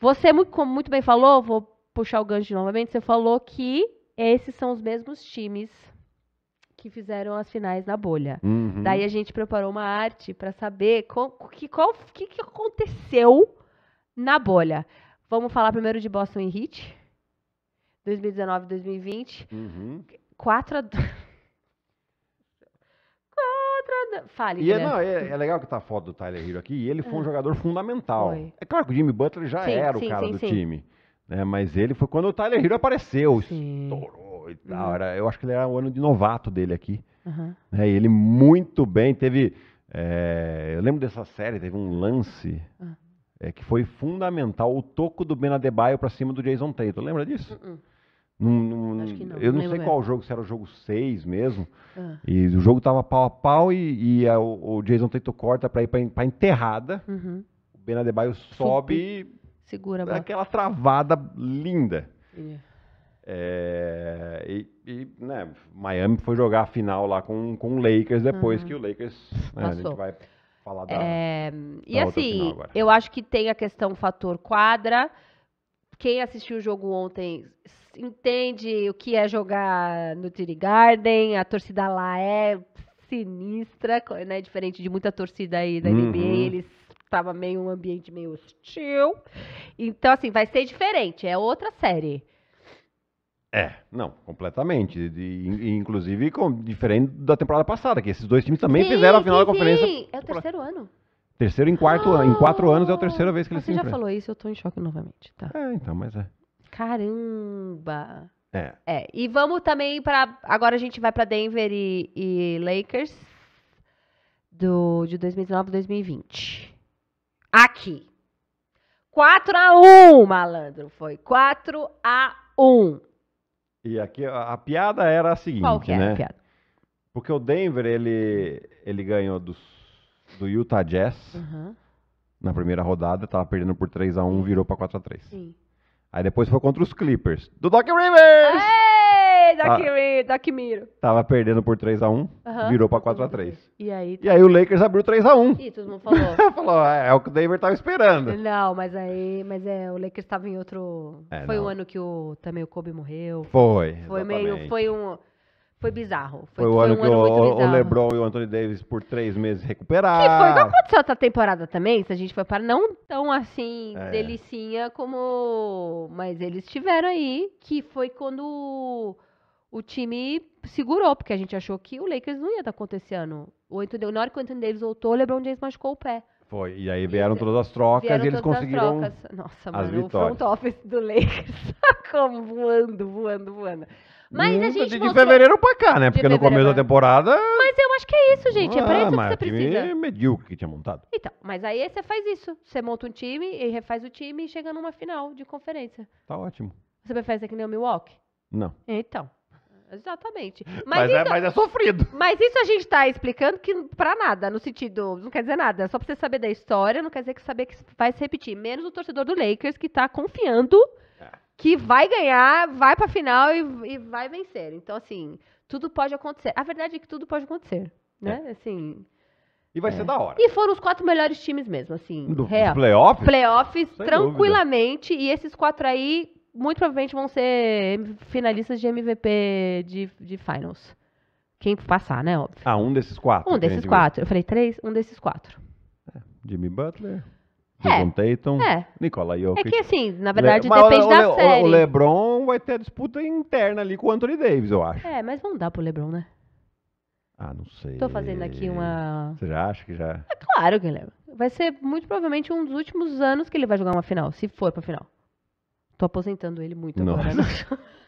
Você, como muito bem falou, vou puxar o gancho novamente, você falou que esses são os mesmos times que fizeram as finais na bolha. Uhum. Daí a gente preparou uma arte para saber o que, que, que aconteceu na bolha. Vamos falar primeiro de Boston Heat, 2019-2020. Uhum. 4 a 2 nada. Fale, e é, não, é, é legal que tá a foto do Tyler Hero aqui. E ele foi um é. jogador fundamental. Foi. É claro que o Jimmy Butler já Sim, era sim, o cara sim, do sim. time. Né? Mas ele foi quando o Tyler Hero apareceu. Sim. Estourou e tal. Uhum. Era, eu acho que ele era o ano de novato dele aqui. Uhum. É, e ele muito bem teve. É, eu lembro dessa série, teve um lance uhum. é, que foi fundamental, o toco do Ben Adebayo para cima do Jason Tatum. Lembra disso? Uh Acho que não. Eu não, não sei qual o jogo, se era o jogo 6 mesmo. Ah. E o jogo tava pau a pau e, e a, o Jason Tatum corta pra ir pra, pra enterrada. Uhum. O Ben Adebayo sobe e. Segura Aquela travada linda. Yeah. É. é, e, e né, Miami foi jogar a final lá com, com o Lakers depois uhum. que o Lakers. Né, a gente vai falar da. É, da e assim, eu acho que tem a questão fator quadra quem assistiu o jogo ontem entende o que é jogar no Tiri Garden, a torcida lá é sinistra, né? Diferente de muita torcida aí da uhum. NBA, eles tava meio um ambiente meio hostil. Então, assim, vai ser diferente, é outra série. É, não, completamente. De, inclusive, com, diferente da temporada passada, que esses dois times também sim, fizeram a final sim, da conferência. Sim, é o terceiro ano. Terceiro em quarto ah, em quatro anos é a terceira vez que ele ah, se Você já falou isso, eu tô em choque novamente, tá? É, então, mas é. Caramba. É. É, e vamos também para agora a gente vai para Denver e, e, Lakers do de 2019 2020. Aqui. 4 a 1, malandro, foi 4 a 1. E aqui a, a piada era a seguinte, Qual que era né? a piada? Porque o Denver ele ele ganhou dos do Utah Jazz. Uhum. Na primeira rodada, tava perdendo por 3 x 1 virou pra 4 x 3 Sim. Aí depois foi contra os Clippers, do Doc Rivers! Ei, Doc, ah, Doc Miro. Tava perdendo por 3x1, uhum. virou pra 4x3. E aí, e aí o Lakers abriu 3x1. E todo mundo falou. falou, é, é, o que o Denver tava esperando. Não, mas aí, mas é, o Lakers tava em outro... É, foi o um ano que o, também o Kobe morreu. Foi, Foi exatamente. meio, foi um... Foi bizarro. Foi, foi o ano um que ano o, o, LeBron e o Anthony Davis por três meses recuperaram. Que foi o que aconteceu essa temporada também, se a gente for para não tão assim é. delicinha como, mas eles tiveram aí que foi quando o time segurou, porque a gente achou que o Lakers não ia estar tá acontecendo. O Anthony, na hora que o Anthony Davis voltou, o LeBron James machucou o pé. Foi, e aí vieram todas as trocas e eles conseguiram. As trocas. Nossa, mano, vitórias. o front office do Lakers tá como voando, voando, voando. Mas hum, a gente. De mostrou... fevereiro pra cá, né? Porque no começo da é. temporada. Mas eu acho que é isso, gente. É pra ah, isso que você precisa. É medíocre que tinha montado. Então, mas aí você faz isso. Você monta um time e refaz o time e chega numa final de conferência. Tá ótimo. Você prefere ser que nem o Milwaukee? Não. Então. Exatamente. Mas, mas, é, isso, é, mas é sofrido. Mas isso a gente está explicando que para nada, no sentido, não quer dizer nada. É só para você saber da história, não quer dizer que saber que vai se repetir. Menos o torcedor do Lakers que está confiando que vai ganhar, vai pra final e, e, vai vencer. Então, assim, tudo pode acontecer. A verdade é que tudo pode acontecer, né? É. Assim. E vai é. ser da hora. E foram os quatro melhores times mesmo, assim. Do, real. playoffs? Playoffs, Sem tranquilamente. Dúvida. E esses quatro aí, muito provavelmente, vão ser finalistas de MVP de, de finals. Quem passar, né? Óbvio. Ah, um desses quatro. Um desses quatro. Eu falei três, um desses quatro. É, Jimmy Butler. Jason é. Tatum, é. Nikola Jokic. É que assim, na verdade, Le... depende o, da série. O LeBron vai ter a disputa interna ali com o Anthony Davis, eu acho. É, mas não dá pro LeBron, né? Ah, não sei. Tô fazendo aqui uma... Você já acha que já... É claro, Guilherme. É. Vai ser muito provavelmente um dos últimos anos que ele vai jogar uma final, se for pra final. Tô aposentando ele muito Nossa. agora. Não. Né?